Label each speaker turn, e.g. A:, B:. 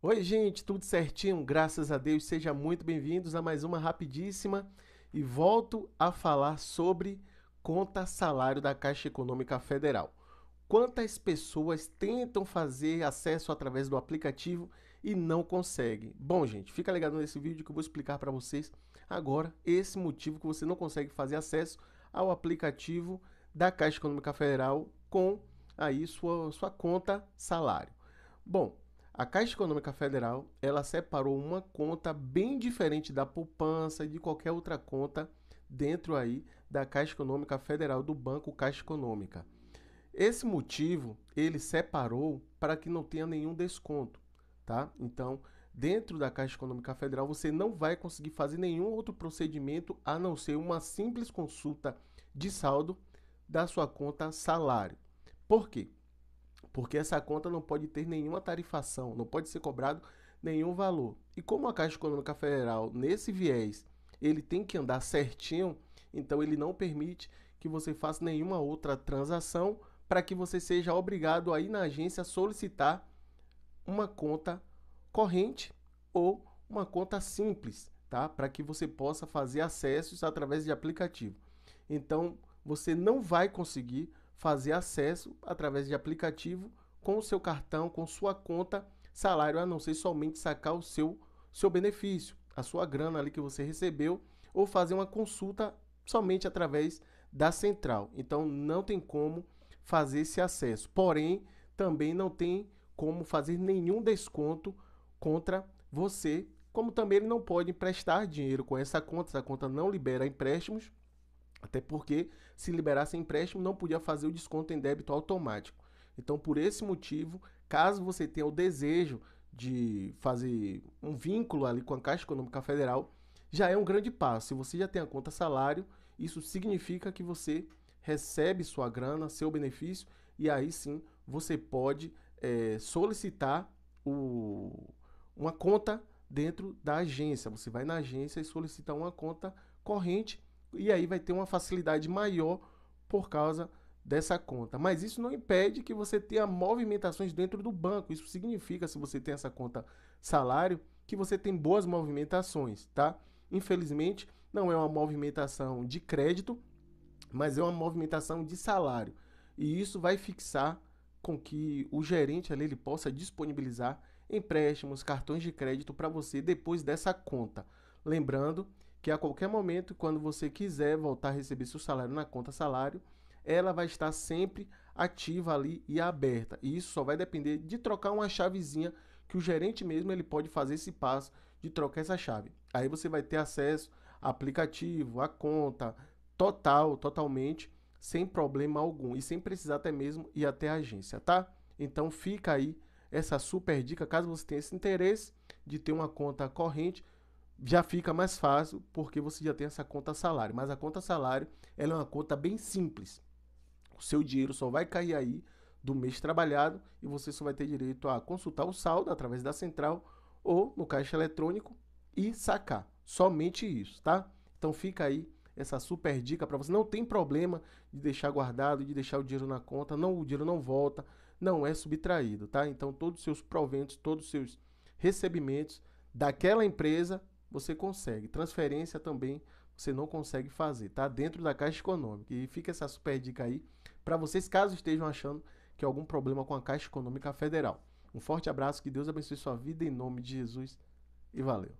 A: Oi, gente, tudo certinho? Graças a Deus, sejam muito bem-vindos a mais uma rapidíssima e volto a falar sobre conta salário da Caixa Econômica Federal. Quantas pessoas tentam fazer acesso através do aplicativo e não conseguem? Bom, gente, fica ligado nesse vídeo que eu vou explicar para vocês agora esse motivo que você não consegue fazer acesso ao aplicativo da Caixa Econômica Federal com aí sua, sua conta salário. Bom, a Caixa Econômica Federal, ela separou uma conta bem diferente da poupança e de qualquer outra conta dentro aí da Caixa Econômica Federal do Banco Caixa Econômica. Esse motivo ele separou para que não tenha nenhum desconto, tá? Então, dentro da Caixa Econômica Federal você não vai conseguir fazer nenhum outro procedimento a não ser uma simples consulta de saldo da sua conta salário. Por quê? porque essa conta não pode ter nenhuma tarifação, não pode ser cobrado nenhum valor. E como a Caixa Econômica Federal, nesse viés, ele tem que andar certinho, então ele não permite que você faça nenhuma outra transação para que você seja obrigado a ir na agência solicitar uma conta corrente ou uma conta simples, tá? Para que você possa fazer acessos através de aplicativo. Então, você não vai conseguir fazer acesso através de aplicativo com o seu cartão, com sua conta salário, a não ser somente sacar o seu, seu benefício, a sua grana ali que você recebeu, ou fazer uma consulta somente através da central. Então não tem como fazer esse acesso. Porém, também não tem como fazer nenhum desconto contra você, como também ele não pode emprestar dinheiro com essa conta, essa conta não libera empréstimos. Até porque, se liberasse empréstimo, não podia fazer o desconto em débito automático. Então, por esse motivo, caso você tenha o desejo de fazer um vínculo ali com a Caixa Econômica Federal, já é um grande passo. Se você já tem a conta salário, isso significa que você recebe sua grana, seu benefício, e aí sim você pode é, solicitar o, uma conta dentro da agência. Você vai na agência e solicitar uma conta corrente e aí vai ter uma facilidade maior por causa dessa conta. Mas isso não impede que você tenha movimentações dentro do banco. Isso significa, se você tem essa conta salário, que você tem boas movimentações, tá? Infelizmente, não é uma movimentação de crédito, mas é uma movimentação de salário. E isso vai fixar com que o gerente ali ele possa disponibilizar empréstimos, cartões de crédito para você depois dessa conta. Lembrando que a qualquer momento, quando você quiser voltar a receber seu salário na conta salário, ela vai estar sempre ativa ali e aberta. E isso só vai depender de trocar uma chavezinha que o gerente mesmo ele pode fazer esse passo de trocar essa chave. Aí você vai ter acesso ao aplicativo, à conta, total, totalmente, sem problema algum e sem precisar até mesmo ir até a agência, tá? Então fica aí essa super dica, caso você tenha esse interesse de ter uma conta corrente já fica mais fácil porque você já tem essa conta salário. Mas a conta salário ela é uma conta bem simples. O seu dinheiro só vai cair aí do mês trabalhado e você só vai ter direito a consultar o saldo através da central ou no caixa eletrônico e sacar. Somente isso, tá? Então fica aí essa super dica para você. Não tem problema de deixar guardado, de deixar o dinheiro na conta, não o dinheiro não volta, não é subtraído, tá? Então todos os seus proventos, todos os seus recebimentos daquela empresa você consegue. Transferência também você não consegue fazer, tá? Dentro da Caixa Econômica. E fica essa super dica aí para vocês, caso estejam achando que há algum problema com a Caixa Econômica Federal. Um forte abraço, que Deus abençoe sua vida em nome de Jesus e valeu.